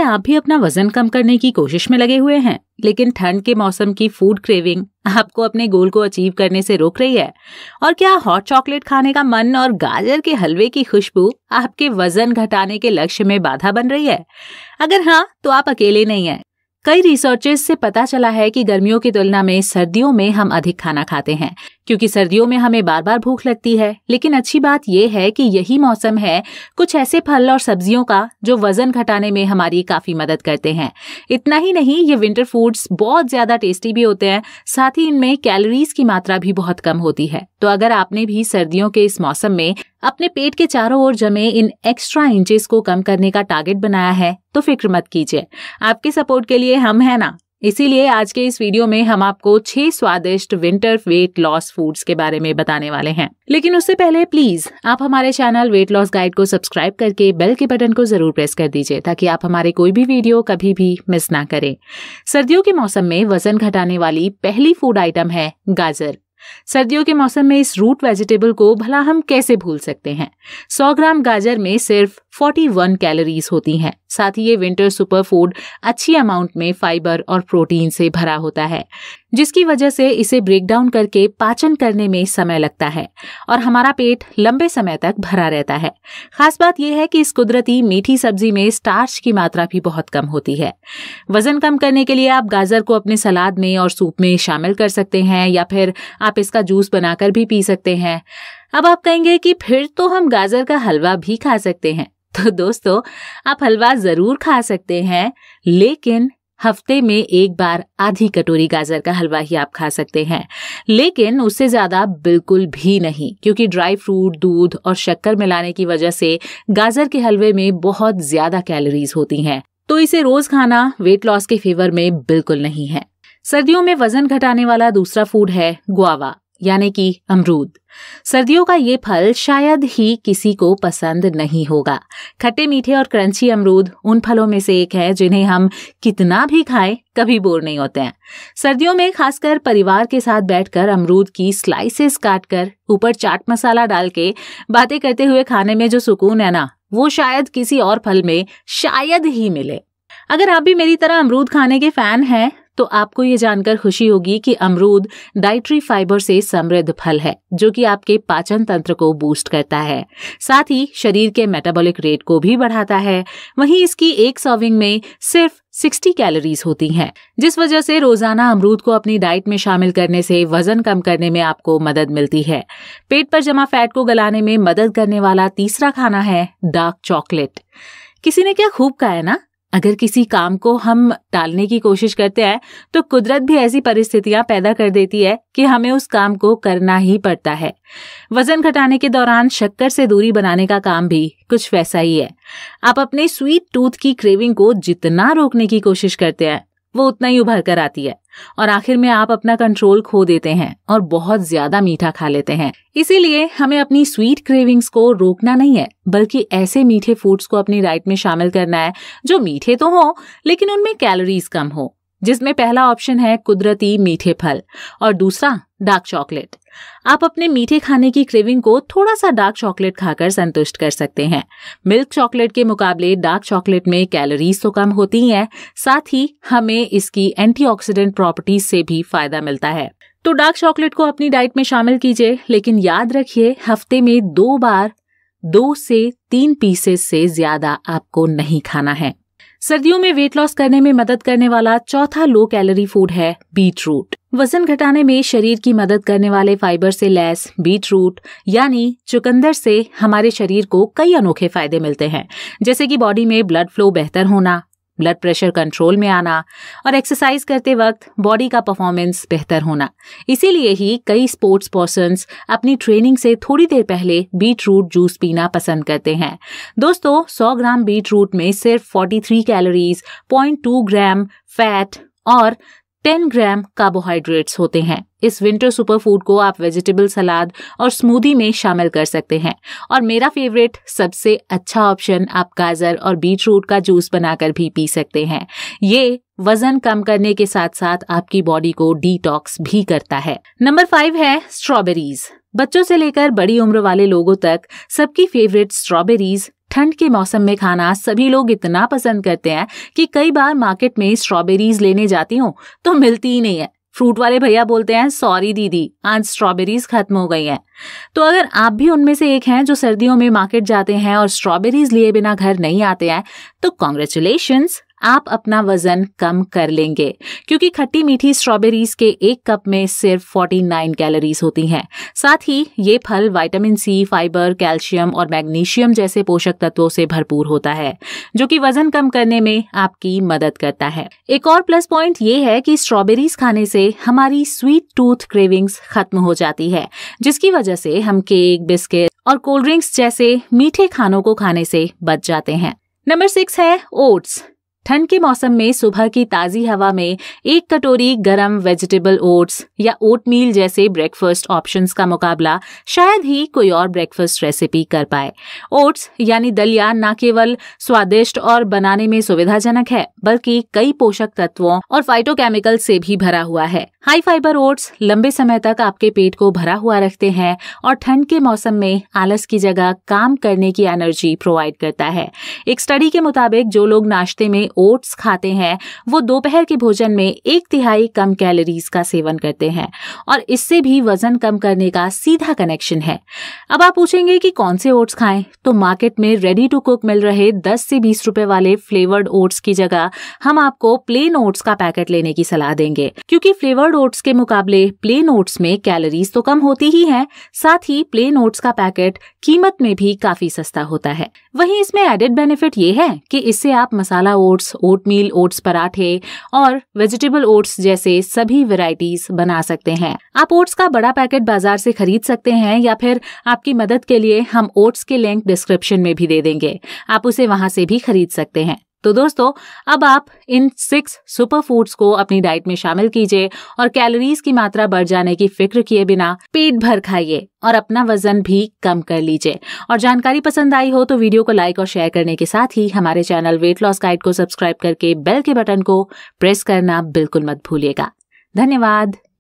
क्या आप भी अपना वजन कम करने की कोशिश में लगे हुए हैं लेकिन ठंड के मौसम की फूड क्रेविंग आपको अपने गोल को अचीव करने से रोक रही है और क्या हॉट चॉकलेट खाने का मन और गाजर के हलवे की खुशबू आपके वजन घटाने के लक्ष्य में बाधा बन रही है अगर हाँ तो आप अकेले नहीं है कई रिसर्चेस से पता चला है कि गर्मियों की तुलना में सर्दियों में हम अधिक खाना खाते हैं क्योंकि सर्दियों में हमें बार बार भूख लगती है लेकिन अच्छी बात यह है कि यही मौसम है कुछ ऐसे फल और सब्जियों का जो वजन घटाने में हमारी काफी मदद करते हैं इतना ही नहीं ये विंटर फूड्स बहुत ज्यादा टेस्टी भी होते हैं साथ ही इनमें कैलोरीज की मात्रा भी बहुत कम होती है तो अगर आपने भी सर्दियों के इस मौसम में अपने पेट के चारों ओर जमे इन एक्स्ट्रा इंचेस को कम करने का टारगेट बनाया है तो फिक्र मत कीजिए आपके सपोर्ट के लिए हम है ना इसीलिए आज के इस वीडियो में हम आपको छह स्वादिष्ट विंटर वेट लॉस फूड्स के बारे में बताने वाले हैं लेकिन उससे पहले प्लीज आप हमारे चैनल वेट लॉस गाइड को सब्सक्राइब करके बेल के बटन को जरूर प्रेस कर दीजिए ताकि आप हमारे कोई भी वीडियो कभी भी मिस ना करें सर्दियों के मौसम में वजन घटाने वाली पहली फूड आइटम है गाजर सर्दियों के मौसम में इस रूट वेजिटेबल को भला हम कैसे भूल सकते हैं 100 ग्राम गाजर में सिर्फ 41 कैलोरीज होती हैं साथ ही ये विंटर सुपर फूड अच्छी अमाउंट में फाइबर और प्रोटीन से भरा होता है जिसकी वजह से इसे ब्रेक डाउन करके पाचन करने में समय लगता है और हमारा पेट लंबे समय तक भरा रहता है खास बात यह है कि इस कुदरती मीठी सब्जी में स्टार्च की मात्रा भी बहुत कम होती है वजन कम करने के लिए आप गाजर को अपने सलाद में और सूप में शामिल कर सकते हैं या फिर आप इसका जूस बनाकर भी पी सकते हैं अब आप कहेंगे कि फिर तो हम गाजर का हलवा भी खा सकते हैं तो दोस्तों आप हलवा ज़रूर खा सकते हैं लेकिन हफ्ते में एक बार आधी कटोरी गाजर का हलवा ही आप खा सकते हैं लेकिन उससे ज़्यादा बिल्कुल भी नहीं क्योंकि ड्राई फ्रूट दूध और शक्कर मिलाने की वजह से गाजर के हलवे में बहुत ज़्यादा कैलोरीज होती हैं तो इसे रोज़ खाना वेट लॉस के फेवर में बिल्कुल नहीं है सर्दियों में वजन घटाने वाला दूसरा फूड है गुआवा यानी कि अमरूद सर्दियों का ये फल शायद ही किसी को पसंद नहीं होगा खट्टे मीठे और क्रंची अमरूद उन फलों में से एक है जिन्हें हम कितना भी खाएं कभी बोर नहीं होते हैं सर्दियों में खासकर परिवार के साथ बैठकर अमरूद की स्लाइसेस काटकर ऊपर चाट मसाला डाल के बातें करते हुए खाने में जो सुकून है ना वो शायद किसी और फल में शायद ही मिले अगर आप भी मेरी तरह अमरूद खाने के फैन हैं तो आपको ये जानकर खुशी होगी कि अमरूद डाइट्री फाइबर से समृद्ध फल है जो कि आपके पाचन तंत्र को बूस्ट करता है साथ ही शरीर के मेटाबॉलिक रेट को भी बढ़ाता है वहीं इसकी एक सर्विंग में सिर्फ 60 कैलोरीज होती हैं जिस वजह से रोजाना अमरूद को अपनी डाइट में शामिल करने से वजन कम करने में आपको मदद मिलती है पेट पर जमा फैट को गलाने में मदद करने वाला तीसरा खाना है डार्क चॉकलेट किसी ने क्या खूब कहा है ना अगर किसी काम को हम टालने की कोशिश करते हैं तो कुदरत भी ऐसी परिस्थितियां पैदा कर देती है कि हमें उस काम को करना ही पड़ता है वजन घटाने के दौरान शक्कर से दूरी बनाने का काम भी कुछ वैसा ही है आप अपने स्वीट टूथ की क्रेविंग को जितना रोकने की कोशिश करते हैं वो उतना ही उभर कर आती है और आखिर में आप अपना कंट्रोल खो देते हैं और बहुत ज्यादा मीठा खा लेते हैं इसीलिए हमें अपनी स्वीट क्रेविंग्स को रोकना नहीं है बल्कि ऐसे मीठे फूड्स को अपनी डाइट में शामिल करना है जो मीठे तो हो लेकिन उनमें कैलोरीज कम हो जिसमें पहला ऑप्शन है कुदरती मीठे फल और दूसरा डार्क चॉकलेट आप अपने मीठे खाने की क्रेविंग को थोड़ा सा डार्क चॉकलेट खाकर संतुष्ट कर सकते हैं मिल्क चॉकलेट के मुकाबले डार्क चॉकलेट में कैलोरीज तो कम होती हैं साथ ही हमें इसकी एंटीऑक्सीडेंट प्रॉपर्टीज से भी फायदा मिलता है तो डार्क चॉकलेट को अपनी डाइट में शामिल कीजिए लेकिन याद रखिए हफ्ते में दो बार दो से तीन पीसेस से ज्यादा आपको नहीं खाना है सर्दियों में वेट लॉस करने में मदद करने वाला चौथा लो कैलोरी फूड है बीट रूट वजन घटाने में शरीर की मदद करने वाले फाइबर से लैस बीट रूट यानी चुकंदर से हमारे शरीर को कई अनोखे फायदे मिलते हैं जैसे कि बॉडी में ब्लड फ्लो बेहतर होना ब्लड प्रेशर कंट्रोल में आना और एक्सरसाइज करते वक्त बॉडी का परफॉर्मेंस बेहतर होना इसीलिए ही कई स्पोर्ट्स पर्सन अपनी ट्रेनिंग से थोड़ी देर पहले बीट रूट जूस पीना पसंद करते हैं दोस्तों 100 ग्राम बीट रूट में सिर्फ 43 कैलोरीज 0.2 ग्राम फैट और टेन ग्राम कार्बोहाइड्रेट्स होते हैं इस विंटर सुपर फूड को आप वेजिटेबल सलाद और स्मूदी में शामिल कर सकते हैं और मेरा फेवरेट सबसे अच्छा ऑप्शन आप गाजर और बीट रूट का जूस बनाकर भी पी सकते हैं ये वजन कम करने के साथ साथ आपकी बॉडी को डिटॉक्स भी करता है नंबर फाइव है स्ट्रॉबेरीज बच्चों से लेकर बड़ी उम्र वाले लोगों तक सबकी फेवरेट स्ट्रॉबेरीज ठंड के मौसम में खाना सभी लोग इतना पसंद करते हैं कि कई बार मार्केट में स्ट्रॉबेरीज लेने जाती हूँ तो मिलती ही नहीं है फ्रूट वाले भैया बोलते हैं सॉरी दीदी आज स्ट्रॉबेरीज खत्म हो गई हैं तो अगर आप भी उनमें से एक हैं जो सर्दियों में मार्केट जाते हैं और स्ट्रॉबेरीज लिए बिना घर नहीं आते हैं तो कॉन्ग्रेचुलेशन आप अपना वजन कम कर लेंगे क्योंकि खट्टी मीठी स्ट्रॉबेरीज के एक कप में सिर्फ 49 कैलोरीज होती हैं साथ ही ये फल विटामिन सी फाइबर कैल्शियम और मैग्नीशियम जैसे पोषक तत्वों से भरपूर होता है जो कि वजन कम करने में आपकी मदद करता है एक और प्लस पॉइंट ये है कि स्ट्रॉबेरीज खाने से हमारी स्वीट टूथ क्रेविंग्स खत्म हो जाती है जिसकी वजह से हम केक बिस्किट और कोल्ड ड्रिंक्स जैसे मीठे खानों को खाने से बच जाते हैं नंबर सिक्स है ओट्स ठंड के मौसम में सुबह की ताज़ी हवा में एक कटोरी गरम वेजिटेबल ओट्स या ओटमील जैसे ब्रेकफास्ट ऑप्शंस का मुकाबला शायद ही कोई और ब्रेकफास्ट रेसिपी कर पाए ओट्स यानी दलिया न केवल स्वादिष्ट और बनाने में सुविधाजनक है बल्कि कई पोषक तत्वों और फाइटोकेमिकल से भी भरा हुआ है हाई फाइबर ओट्स लंबे समय तक आपके पेट को भरा हुआ रखते हैं और ठंड के मौसम में आलस की जगह काम करने की एनर्जी प्रोवाइड करता है एक स्टडी के मुताबिक जो लोग नाश्ते में ओट्स खाते हैं वो दोपहर के भोजन में एक तिहाई कम कैलोरीज का सेवन करते हैं और इससे भी वजन कम करने का सीधा कनेक्शन है अब आप पूछेंगे कि कौन से ओट्स खाएं तो मार्केट में रेडी टू कुक मिल रहे 10 से 20 रुपए वाले फ्लेवर्ड ओट्स की जगह हम आपको प्लेन ओट्स का पैकेट लेने की सलाह देंगे क्योंकि फ्लेवर्ड ओट्स के मुकाबले प्लेन ओट्स में कैलोरीज तो कम होती ही है साथ ही प्लेन ओट्स का पैकेट कीमत में भी काफी सस्ता होता है वहीं इसमें एडेड बेनिफिट ये है कि इससे आप मसाला ओट्स ओट्स ओट मील ओट्स पराठे और वेजिटेबल ओट्स जैसे सभी वेराइटीज बना सकते हैं आप ओट्स का बड़ा पैकेट बाजार से खरीद सकते हैं या फिर आपकी मदद के लिए हम ओट्स के लिंक डिस्क्रिप्शन में भी दे देंगे आप उसे वहां से भी खरीद सकते हैं तो दोस्तों अब आप इन सिक्स सुपर फूड्स को अपनी डाइट में शामिल कीजिए और कैलोरीज की मात्रा बढ़ जाने की फिक्र किए बिना पेट भर खाइए और अपना वजन भी कम कर लीजिए और जानकारी पसंद आई हो तो वीडियो को लाइक और शेयर करने के साथ ही हमारे चैनल वेट लॉस गाइड को सब्सक्राइब करके बेल के बटन को प्रेस करना बिल्कुल मत भूलिएगा धन्यवाद